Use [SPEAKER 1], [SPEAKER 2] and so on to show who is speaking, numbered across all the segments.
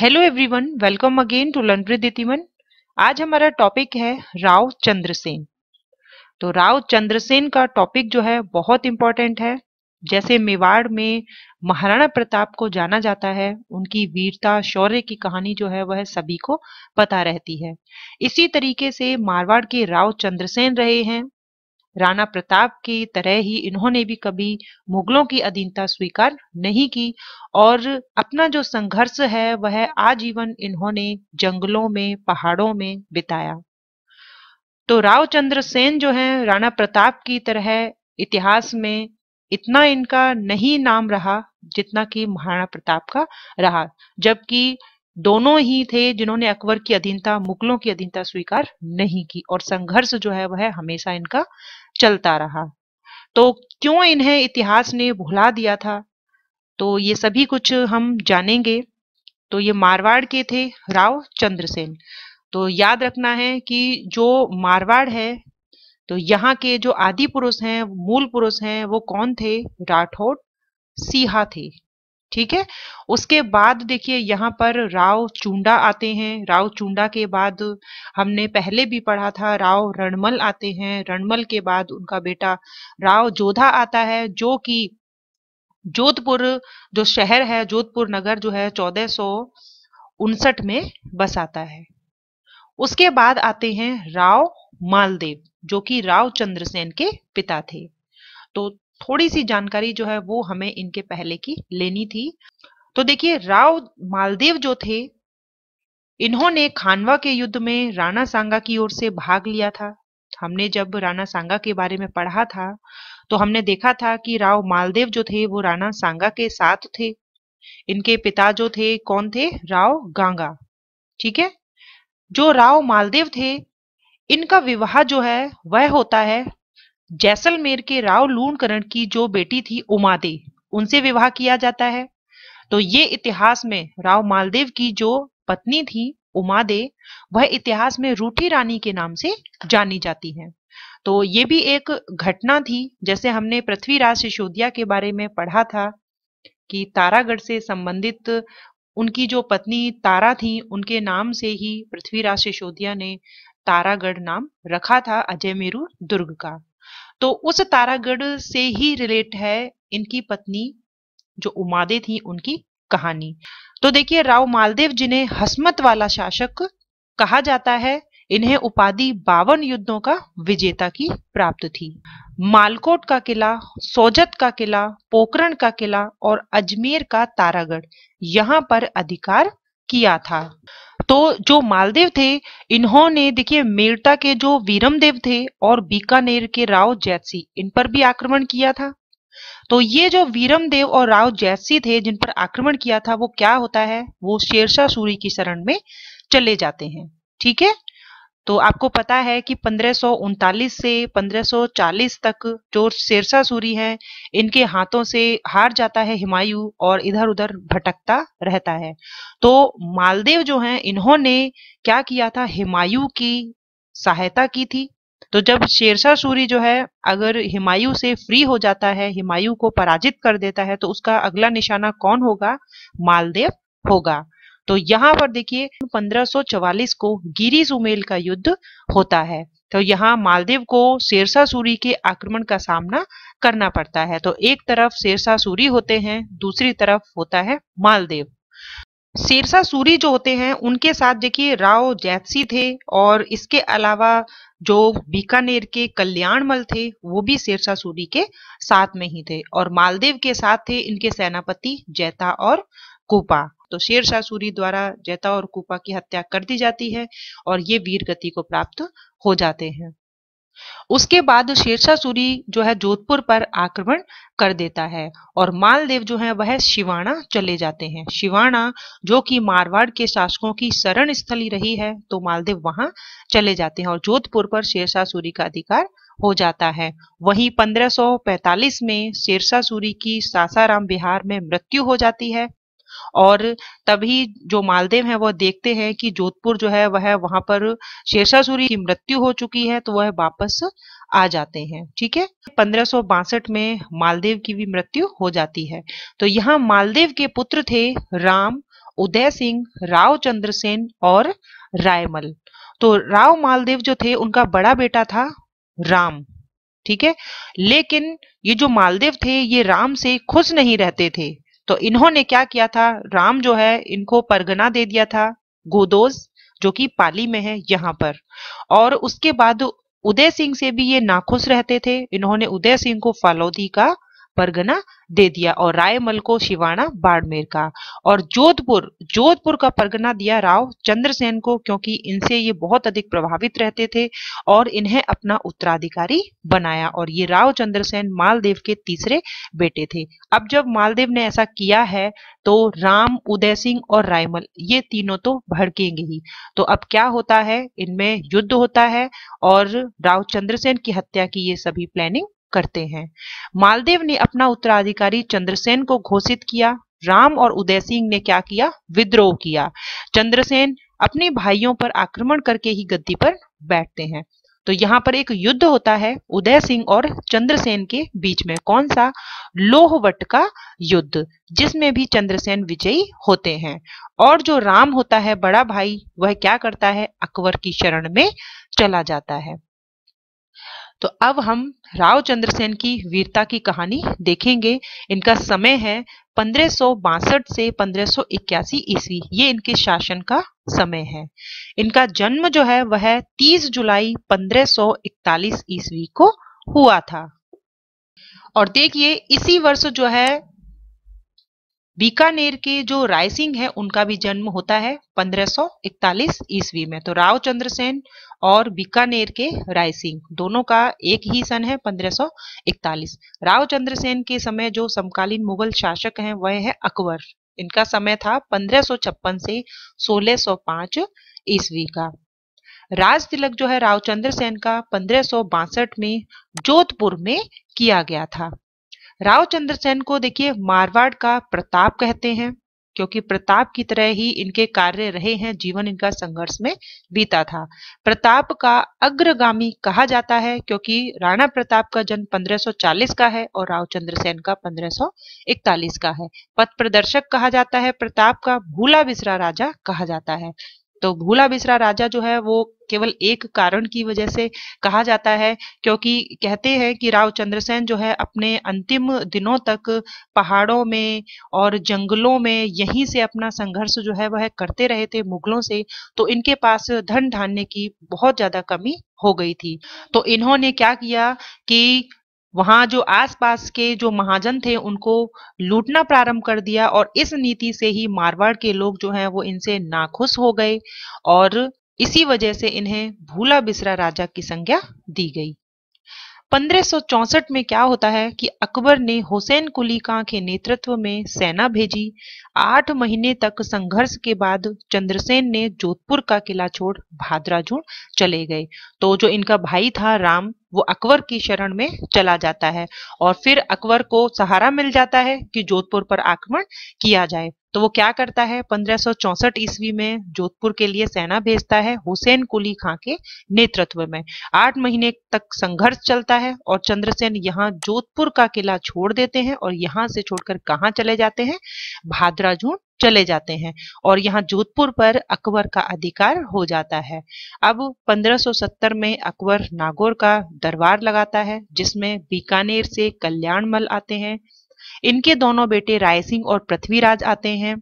[SPEAKER 1] hello everyone welcome again to लंड्री दितिवन आज हमारा टॉपिक है राव चंद्रसेन तो राव चंद्रसेन का टॉपिक जो है बहुत इंपॉर्टेंट है जैसे मेवाड़ में महाराणा प्रताप को जाना जाता है उनकी वीरता शौर्य की कहानी जो है वह सभी को पता रहती है इसी तरीके से मारवाड़ के राव चंद्रसेन रहे हैं राणा प्रताप की तरह ही इन्होंने भी कभी मुगलों की अधीनता स्वीकार नहीं की और अपना जो संघर्ष है वह आजीवन इन्होंने जंगलों में पहाड़ों में बिताया तो रावचंद्र सेन जो है राणा प्रताप की तरह इतिहास में इतना इनका नहीं नाम रहा जितना कि महाराणा प्रताप का रहा जबकि दोनों ही थे जिन्होंने अकबर की अधीनता मुगलों की अधीनता स्वीकार नहीं की और संघर्ष जो है वह हमेशा इनका चलता रहा तो क्यों इन्हें इतिहास ने भुला दिया था तो ये सभी कुछ हम जानेंगे तो ये मारवाड़ के थे राव चंद्रसेन तो याद रखना है कि जो मारवाड़ है तो यहाँ के जो आदि पुरुष हैं मूल पुरुष हैं वो कौन थे राठौड़ सीहा थे ठीक है उसके बाद देखिए यहाँ पर राव चूंडा आते हैं राव चूंडा के बाद हमने पहले भी पढ़ा था राव रणमल आते हैं रणमल के बाद उनका बेटा राव जोधा आता है जो कि जोधपुर जो शहर है जोधपुर नगर जो है चौदह सौ उनसठ में बसाता है उसके बाद आते हैं राव मालदेव जो कि राव चंद्रसेन के पिता थे तो थोड़ी सी जानकारी जो है वो हमें इनके पहले की लेनी थी तो देखिए राव मालदेव जो थे इन्होंने खानवा के युद्ध में राणा सांगा की ओर से भाग लिया था हमने जब राणा सांगा के बारे में पढ़ा था तो हमने देखा था कि राव मालदेव जो थे वो राणा सांगा के साथ थे इनके पिता जो थे कौन थे राव गांगा ठीक है जो राव मालदेव थे इनका विवाह जो है वह होता है जैसलमेर के राव लूणकरण की जो बेटी थी उमादे उनसे विवाह किया जाता है तो ये इतिहास में राव मालदेव की जो पत्नी थी उमादे वह इतिहास में रूठी रानी के नाम से जानी जाती है तो ये भी एक घटना थी जैसे हमने पृथ्वीराज सिसोदिया के बारे में पढ़ा था कि तारागढ़ से संबंधित उनकी जो पत्नी तारा थी उनके नाम से ही पृथ्वीराज सिसोदिया ने तारागढ़ नाम रखा था अजय मेरू दुर्ग का तो उस तारागढ़ से ही रिलेट है इनकी पत्नी जो उमादे थी उनकी कहानी तो देखिए राव मालदेव जिन्हें हसमत वाला शासक कहा जाता है इन्हें उपाधि बावन युद्धों का विजेता की प्राप्त थी मालकोट का किला सोजत का किला पोकरण का किला और अजमेर का तारागढ़ यहां पर अधिकार किया था तो जो मालदेव थे इन्होंने देखिए मेरता के जो वीरमदेव थे और बीकानेर के राव जैसी इन पर भी आक्रमण किया था तो ये जो वीरमदेव और राव जैसी थे जिन पर आक्रमण किया था वो क्या होता है वो शेरशाह सूरी की शरण में चले जाते हैं ठीक है तो आपको पता है कि पंद्रह से 1540 तक जो शेरशाह सूरी है इनके हाथों से हार जाता है हिमायू और इधर उधर भटकता रहता है तो मालदेव जो हैं इन्होंने क्या किया था हिमायू की सहायता की थी तो जब शेरशाह सूरी जो है अगर हिमायू से फ्री हो जाता है हिमायू को पराजित कर देता है तो उसका अगला निशाना कौन होगा मालदेव होगा तो यहाँ पर देखिए 1544 को गिरी सुमेल का युद्ध होता है तो यहाँ मालदेव को शेरशाह सूरी के आक्रमण का सामना करना पड़ता है तो एक तरफ शेरशाह सूरी होते हैं दूसरी तरफ होता है मालदेव शेरशाह सूरी जो होते हैं उनके साथ देखिए राव जैतसी थे और इसके अलावा जो बीकानेर के कल्याणमल थे वो भी शेरशाह सूरी के साथ में ही थे और मालदेव के साथ थे इनके सेनापति जैता और कुपा तो शेर शाह सूरी द्वारा जैता और कूपा की हत्या कर दी जाती है और ये वीर गति को प्राप्त हो जाते हैं उसके बाद शेरशाह सूरी जो है जोधपुर पर आक्रमण कर देता है और मालदेव जो है वह शिवाणा चले जाते हैं शिवाणा जो कि मारवाड़ के शासकों की शरण स्थली रही है तो मालदेव वहां चले जाते हैं और जोधपुर पर शेरशाह सूरी का अधिकार हो जाता है वहीं 1545 में शेरशाह सूरी की सासाराम बिहार में मृत्यु हो जाती है और तभी जो मालदेव है वह देखते हैं कि जोधपुर जो है वह वहां पर शेरशाहसूरी की मृत्यु हो चुकी है तो वह वापस आ जाते हैं ठीक है पंद्रह में मालदेव की भी मृत्यु हो जाती है तो यहाँ मालदेव के पुत्र थे राम उदय सिंह राव चंद्रसेन और रायमल तो राव मालदेव जो थे उनका बड़ा बेटा था राम ठीक है लेकिन ये जो मालदेव थे ये राम से खुश नहीं रहते थे तो इन्होंने क्या किया था राम जो है इनको परगना दे दिया था गोदोज जो कि पाली में है यहाँ पर और उसके बाद उदय सिंह से भी ये नाखुश रहते थे इन्होंने उदय सिंह को फालोदी का परगना दे दिया और रायमल को शिवाना बाड़मेर का और जोधपुर जोधपुर का परगना दिया राव चंद्रसेन को क्योंकि इनसे ये बहुत अधिक प्रभावित रहते थे और इन्हें अपना उत्तराधिकारी बनाया और ये राव चंद्रसेन मालदेव के तीसरे बेटे थे अब जब मालदेव ने ऐसा किया है तो राम उदय सिंह और रायमल ये तीनों तो भड़केंगे ही तो अब क्या होता है इनमें युद्ध होता है और राव चंद्रसेन की हत्या की ये सभी प्लानिंग करते हैं मालदेव ने अपना उत्तराधिकारी चंद्रसेन को घोषित किया राम और उदय सिंह ने क्या किया विद्रोह किया चंद्रसेन अपने भाइयों पर आक्रमण करके ही गद्दी पर बैठते हैं तो यहाँ पर एक युद्ध होता है उदय सिंह और चंद्रसेन के बीच में कौन सा लोहवट का युद्ध जिसमें भी चंद्रसेन विजयी होते हैं और जो राम होता है बड़ा भाई वह क्या करता है अकबर की शरण में चला जाता है तो अब हम राव चंद्रसेन की वीरता की कहानी देखेंगे इनका समय है पंद्रह से 1581 ईस्वी ये इनके शासन का समय है इनका जन्म जो है वह 30 जुलाई 1541 ईस्वी को हुआ था और देखिए इसी वर्ष जो है बीकानेर के जो रायसिंह है उनका भी जन्म होता है 1541 ईस्वी में तो राव चंद्रसेन और बीकानेर के रायसिंह दोनों का एक ही सन है 1541 राव चंद्रसेन के समय जो समकालीन मुगल शासक हैं वह है अकबर इनका समय था 1556 से 1605 ईस्वी का राज तिलक जो है राव चंद्रसेन सेन का पंद्रह में जोधपुर में किया गया था राव चंद्रसेन को देखिए मारवाड़ का प्रताप कहते हैं क्योंकि प्रताप की तरह ही इनके कार्य रहे हैं जीवन इनका संघर्ष में बीता था प्रताप का अग्रगामी कहा जाता है क्योंकि राणा प्रताप का जन्म 1540 का है और रावचंद्र सेन का 1541 का है पथ प्रदर्शक कहा जाता है प्रताप का भूला बिसरा राजा कहा जाता है तो भूला बिसरा राजा जो है वो केवल एक कारण की वजह से कहा जाता है क्योंकि कहते हैं कि राव चंद्रसेन जो है अपने अंतिम दिनों तक पहाड़ों में और जंगलों में यहीं से अपना संघर्ष जो है वह करते रहे थे मुगलों से तो इनके पास धन धान्य की बहुत ज्यादा कमी हो गई थी तो इन्होंने क्या किया कि वहां जो आसपास के जो महाजन थे उनको लूटना प्रारंभ कर दिया और इस नीति से ही मारवाड़ के लोग जो हैं वो इनसे नाखुश हो गए और इसी वजह से इन्हें भूला बिसरा राजा की संज्ञा दी गई 1564 में क्या होता है कि अकबर ने हुसैन कुली खां के नेतृत्व में सेना भेजी आठ महीने तक संघर्ष के बाद चंद्रसेन ने जोधपुर का किला छोड़ भाद्राजूड़ चले गए तो जो इनका भाई था राम वो अकबर की शरण में चला जाता है और फिर अकबर को सहारा मिल जाता है कि जोधपुर पर आक्रमण किया जाए तो वो क्या करता है 1564 ईस्वी में जोधपुर के लिए सेना भेजता है हुसैन कुली खां के नेतृत्व में आठ महीने तक संघर्ष चलता है और चंद्रसेन यहाँ जोधपुर का किला छोड़ देते हैं और यहाँ से छोड़कर कहाँ चले जाते हैं भाद्राजून चले जाते हैं और यहाँ जोधपुर पर अकबर का अधिकार हो जाता है अब 1570 में अकबर नागौर का दरबार लगाता है जिसमें बीकानेर से कल्याणमल आते हैं इनके दोनों बेटे राय सिंह और पृथ्वीराज आते हैं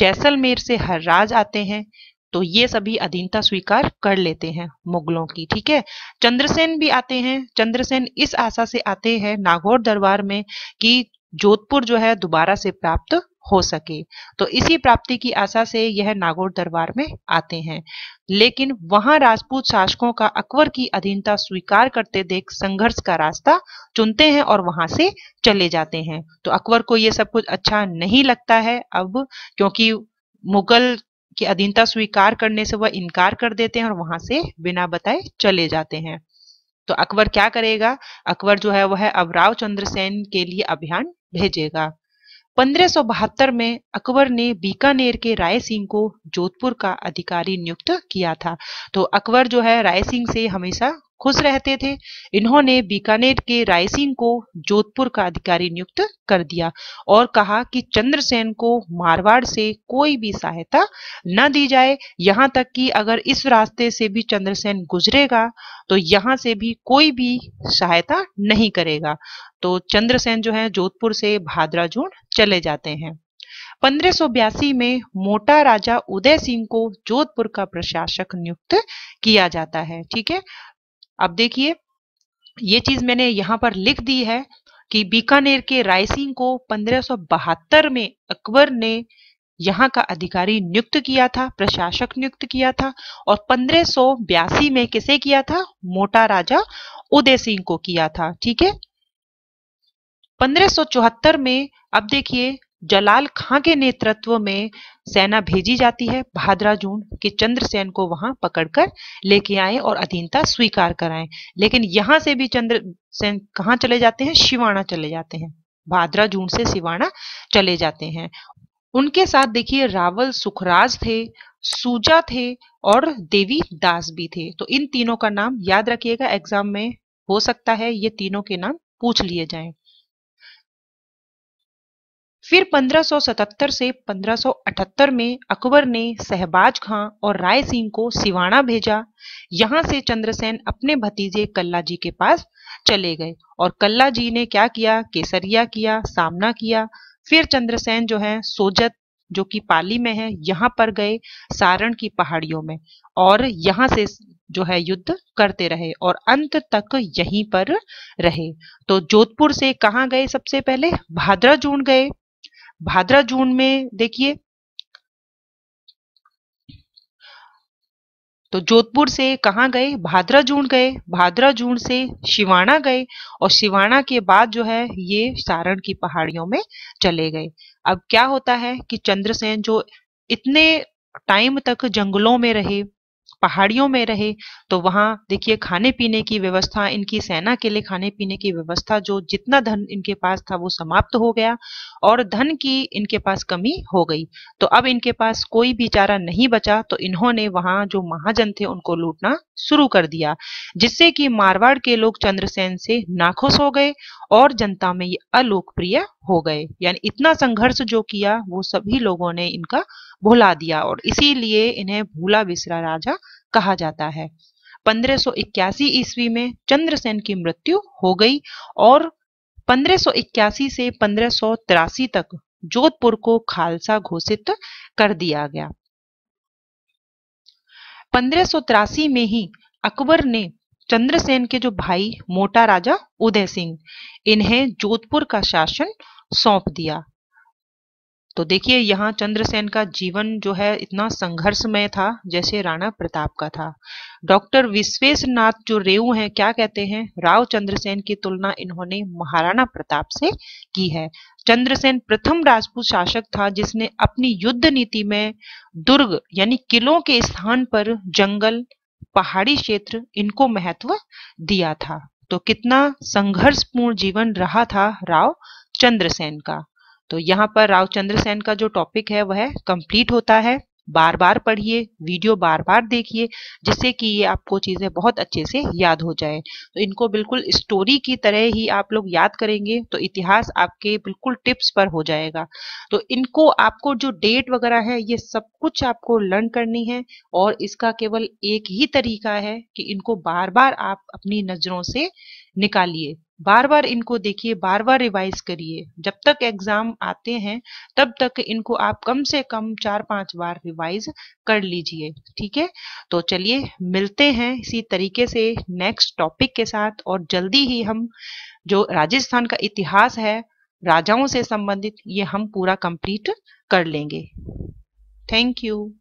[SPEAKER 1] जैसलमेर से हरराज आते हैं तो ये सभी अधीनता स्वीकार कर लेते हैं मुगलों की ठीक है चंद्रसेन भी आते हैं चंद्रसेन इस आशा से आते हैं नागौर दरबार में कि जोधपुर जो है दोबारा से प्राप्त हो सके तो इसी प्राप्ति की आशा से यह नागौर दरबार में आते हैं लेकिन वहां राजपूत शासकों का अकबर की अधीनता स्वीकार करते देख संघर्ष का रास्ता चुनते हैं और वहां से चले जाते हैं तो अकबर को यह सब कुछ अच्छा नहीं लगता है अब क्योंकि मुगल की अधीनता स्वीकार करने से वह इनकार कर देते हैं और वहां से बिना बताए चले जाते हैं तो अकबर क्या करेगा अकबर जो है वह अब राव सेन के लिए अभियान भेजेगा 1572 में अकबर ने बीकानेर के राय सिंह को जोधपुर का अधिकारी नियुक्त किया था तो अकबर जो है राय सिंह से हमेशा खुश रहते थे इन्होंने बीकानेर के रायसिंह को जोधपुर का अधिकारी नियुक्त कर दिया और कहा कि चंद्रसेन को मारवाड़ से कोई भी सहायता न दी जाए यहाँ तक कि अगर इस रास्ते से भी चंद्रसेन गुजरेगा तो यहाँ से भी कोई भी सहायता नहीं करेगा तो चंद्रसेन जो है जोधपुर से भाद्राजून चले जाते हैं पंद्रह में मोटा राजा उदय सिंह को जोधपुर का प्रशासक नियुक्त किया जाता है ठीक है अब देखिए ये चीज मैंने यहाँ पर लिख दी है कि बीकानेर के रायसिंह को पंद्रह में अकबर ने यहाँ का अधिकारी नियुक्त किया था प्रशासक नियुक्त किया था और पंद्रह में किसे किया था मोटा राजा उदय सिंह को किया था ठीक है 1574 में अब देखिए जलाल खां के नेतृत्व में सेना भेजी जाती है जून के चंद्रसेन को वहां पकड़कर लेके आए और अधीनता स्वीकार कराएं लेकिन यहां से भी चंद्रसेन कहाँ चले जाते हैं शिवाणा चले जाते हैं जून से शिवाणा चले जाते हैं उनके साथ देखिए रावल सुखराज थे सूजा थे और देवी दास भी थे तो इन तीनों का नाम याद रखिएगा एग्जाम में हो सकता है ये तीनों के नाम पूछ लिए जाएं फिर 1577 से 1578 में अकबर ने सहबाज खां और राय सिंह को सिवाना भेजा यहाँ से चंद्रसेन अपने भतीजे कल्ला जी के पास चले गए और कल्ला जी ने क्या किया केसरिया किया सामना किया फिर चंद्रसेन जो है सोजत जो कि पाली में है यहाँ पर गए सारण की पहाड़ियों में और यहाँ से जो है युद्ध करते रहे और अंत तक यहीं पर रहे तो जोधपुर से कहाँ गए सबसे पहले जून गए भाद्रा जून में देखिए तो जोधपुर से कहाँ गए भाद्रा जून गए भाद्रा जून से शिवाना गए और शिवाना के बाद जो है ये सारण की पहाड़ियों में चले गए अब क्या होता है कि चंद्रसेन जो इतने टाइम तक जंगलों में रहे पहाड़ियों में रहे तो वहाँ देखिए खाने पीने की व्यवस्था इनकी सेना के लिए खाने पीने की व्यवस्था जो जितना धन इनके पास था वो समाप्त हो गया और धन की इनके पास कमी हो गई तो अब इनके पास कोई भी चारा नहीं बचा तो इन्होंने वहाँ जो महाजन थे उनको लूटना शुरू कर दिया जिससे कि मारवाड़ के लोग चंद्रसेन से नाखुश हो गए और जनता में ये अलोकप्रिय हो गए यानी इतना संघर्ष जो किया वो सभी लोगों ने इनका भुला दिया और इसीलिए इन्हें भूला बिसरा राजा द्वारा कहा जाता है 1581 सौ ईस्वी में चंद्रसेन की मृत्यु हो गई और 1581 से पंद्रह तक जोधपुर को खालसा घोषित कर दिया गया पंद्रह में ही अकबर ने चंद्रसेन के जो भाई मोटा राजा उदय सिंह इन्हें जोधपुर का शासन सौंप दिया तो देखिए यहाँ चंद्रसेन का जीवन जो है इतना संघर्षमय था जैसे राणा प्रताप का था डॉक्टर विश्वेशनाथ जो रेऊ हैं क्या कहते हैं राव चंद्रसेन की तुलना इन्होंने महाराणा प्रताप से की है चंद्रसेन प्रथम राजपूत शासक था जिसने अपनी युद्ध नीति में दुर्ग यानी किलों के स्थान पर जंगल पहाड़ी क्षेत्र इनको महत्व दिया था तो कितना संघर्षपूर्ण जीवन रहा था राव चंद्रसेन का तो यहाँ पर रावचंद्र सेन का जो टॉपिक है वह कंप्लीट होता है बार बार पढ़िए वीडियो बार बार देखिए जिससे कि ये आपको चीज़ें बहुत अच्छे से याद हो जाए तो इनको बिल्कुल स्टोरी की तरह ही आप लोग याद करेंगे तो इतिहास आपके बिल्कुल टिप्स पर हो जाएगा तो इनको आपको जो डेट वगैरह है ये सब कुछ आपको लर्न करनी है और इसका केवल एक ही तरीका है कि इनको बार बार आप अपनी नज़रों से निकालिए बार बार इनको देखिए बार बार रिवाइज करिए जब तक एग्जाम आते हैं तब तक इनको आप कम से कम चार पांच बार रिवाइज कर लीजिए ठीक है तो चलिए मिलते हैं इसी तरीके से नेक्स्ट टॉपिक के साथ और जल्दी ही हम जो राजस्थान का इतिहास है राजाओं से संबंधित ये हम पूरा कंप्लीट कर लेंगे थैंक यू